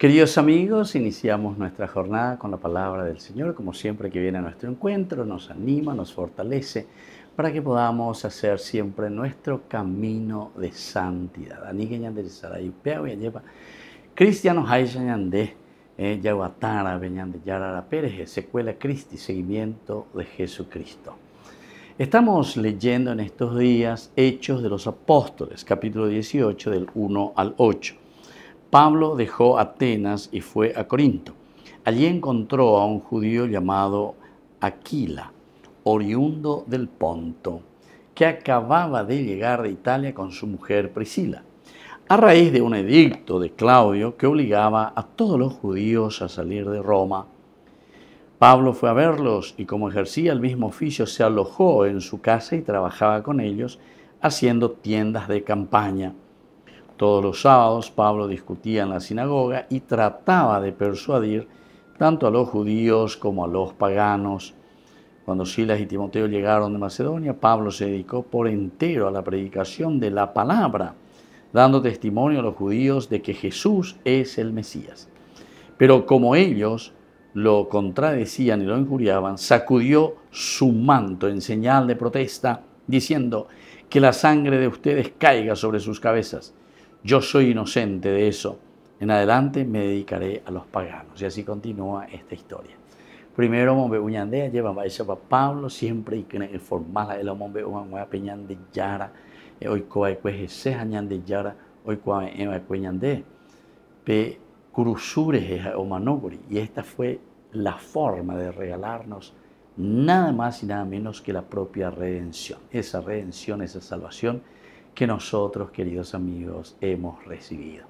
Queridos amigos, iniciamos nuestra jornada con la palabra del Señor, como siempre que viene a nuestro encuentro, nos anima, nos fortalece para que podamos hacer siempre nuestro camino de santidad. Cristianos Yahuatara, eh, Yaguatara, de Yarara Pérez, secuela Cristi, seguimiento de Jesucristo. Estamos leyendo en estos días Hechos de los Apóstoles, capítulo 18, del 1 al 8. Pablo dejó Atenas y fue a Corinto. Allí encontró a un judío llamado Aquila, oriundo del Ponto, que acababa de llegar de Italia con su mujer Priscila, a raíz de un edicto de Claudio que obligaba a todos los judíos a salir de Roma. Pablo fue a verlos y como ejercía el mismo oficio se alojó en su casa y trabajaba con ellos haciendo tiendas de campaña. Todos los sábados Pablo discutía en la sinagoga y trataba de persuadir tanto a los judíos como a los paganos. Cuando Silas y Timoteo llegaron de Macedonia, Pablo se dedicó por entero a la predicación de la palabra, dando testimonio a los judíos de que Jesús es el Mesías. Pero como ellos lo contradecían y lo injuriaban, sacudió su manto en señal de protesta, diciendo, que la sangre de ustedes caiga sobre sus cabezas. Yo soy inocente de eso. En adelante me dedicaré a los paganos. Y así continúa esta historia. Primero, mombe uñandea lleva a Pablo siempre y que formala el mombe uñandea peñande yara. Hoy coa cueje se añande yara. Hoy coa ema Pe o manoguri. Y esta fue la forma de regalarnos nada más y nada menos que la propia redención. Esa redención, esa salvación que nosotros, queridos amigos, hemos recibido.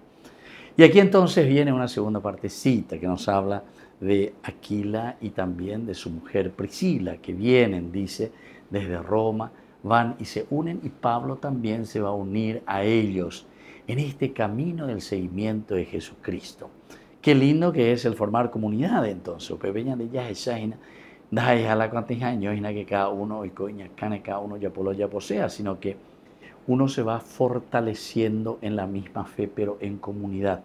Y aquí entonces viene una segunda partecita que nos habla de Aquila y también de su mujer Priscila, que vienen, dice, desde Roma, van y se unen y Pablo también se va a unir a ellos en este camino del seguimiento de Jesucristo. Qué lindo que es el formar comunidad entonces. de que cada uno y coña, cada uno ya ya posea, sino que uno se va fortaleciendo en la misma fe, pero en comunidad.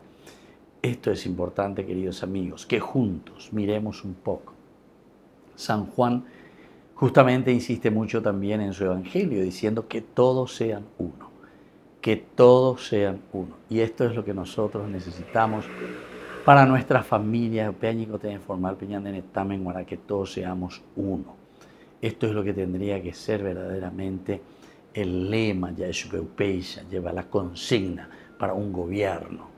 Esto es importante, queridos amigos, que juntos miremos un poco. San Juan justamente insiste mucho también en su Evangelio, diciendo que todos sean uno, que todos sean uno. Y esto es lo que nosotros necesitamos para nuestras familias, Peñico Formar, de Tamen, para que todos seamos uno. Esto es lo que tendría que ser verdaderamente el lema ya es lleva la consigna para un gobierno.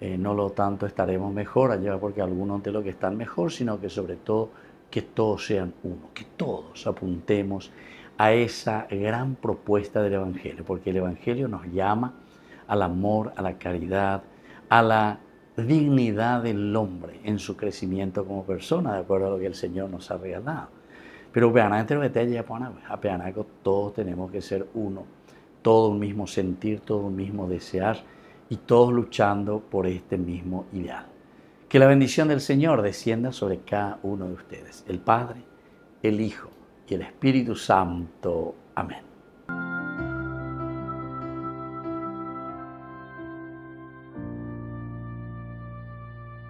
Eh, no lo tanto estaremos mejor allá porque algunos de los que están mejor, sino que sobre todo que todos sean uno, que todos apuntemos a esa gran propuesta del Evangelio, porque el Evangelio nos llama al amor, a la caridad, a la dignidad del hombre en su crecimiento como persona, de acuerdo a lo que el Señor nos ha regalado. Pero y pues. a Peanaco todos tenemos que ser uno, todo un mismo sentir, todo un mismo desear y todos luchando por este mismo ideal. Que la bendición del Señor descienda sobre cada uno de ustedes, el Padre, el Hijo y el Espíritu Santo. Amén.